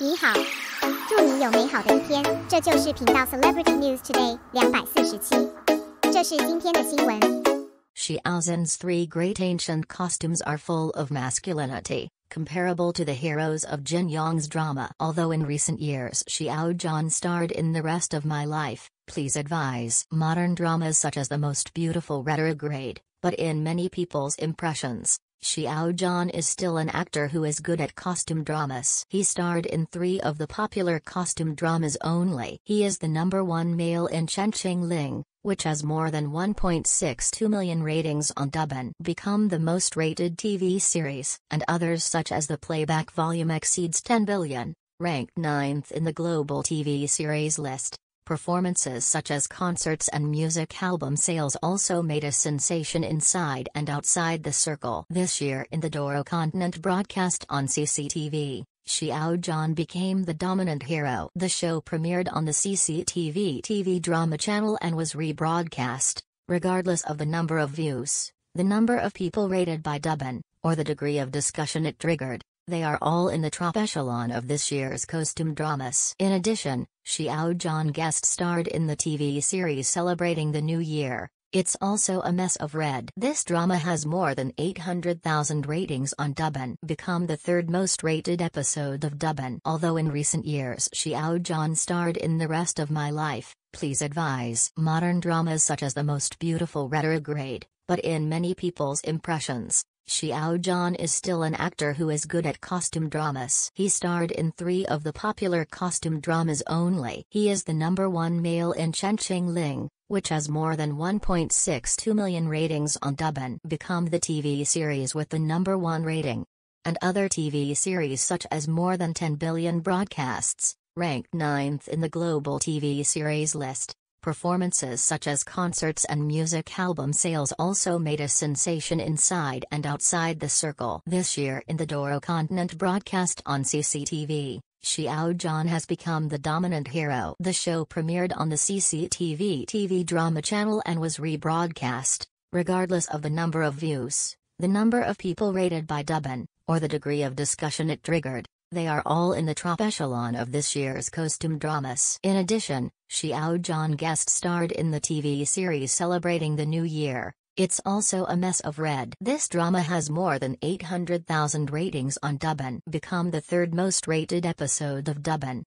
你好，祝你有美好的一天。这就是频道 Celebrity News Today 两百四十七，这是今天的新闻。Xiaozhen's three great ancient costumes are full of masculinity, comparable to the heroes of Jin Yong's drama. Although in recent years Xiao Zhan starred in The Rest of My Life, Please Advise, modern dramas such as The Most Beautiful retrograde, but in many people's impressions, Xiao Zhan is still an actor who is good at costume dramas. He starred in three of the popular costume dramas only. He is the number one male in Chencheng Ling, which has more than 1.62 million ratings on Dubin. Become the most rated TV series, and others such as the playback volume exceeds 10 billion, ranked 9th in the global TV series list. Performances such as concerts and music album sales also made a sensation inside and outside the circle. This year in the Doro Continent broadcast on CCTV, Xiao Zhan became the dominant hero. The show premiered on the CCTV TV drama channel and was rebroadcast, regardless of the number of views, the number of people rated by Dubin, or the degree of discussion it triggered. They are all in the top echelon of this year's costume dramas. In addition, Xiao John guest starred in the TV series celebrating the new year. It's also a mess of red. This drama has more than 800,000 ratings on Dubin, become the third most rated episode of Dubin. Although in recent years Xiao John starred in The Rest of My Life, Please Advise, modern dramas such as The Most Beautiful Retrograde. but in many people's impressions, Xiao John is still an actor who is good at costume dramas. He starred in three of the popular costume dramas only. He is the number one male in Chen Ling, which has more than 1.62 million ratings on Dubin. Become the TV series with the number one rating. And other TV series such as more than 10 billion broadcasts, ranked 9th in the global TV series list performances such as concerts and music album sales also made a sensation inside and outside the circle. This year in the Doro Continent broadcast on CCTV, Xiao John has become the dominant hero. The show premiered on the CCTV TV drama channel and was rebroadcast, regardless of the number of views, the number of people rated by Dubin, or the degree of discussion it triggered. They are all in the top echelon of this year's costume dramas. In addition, Xiao John guest starred in the TV series celebrating the new year. It's also a mess of red. This drama has more than 800,000 ratings on Dubin. Become the third most rated episode of Dubin.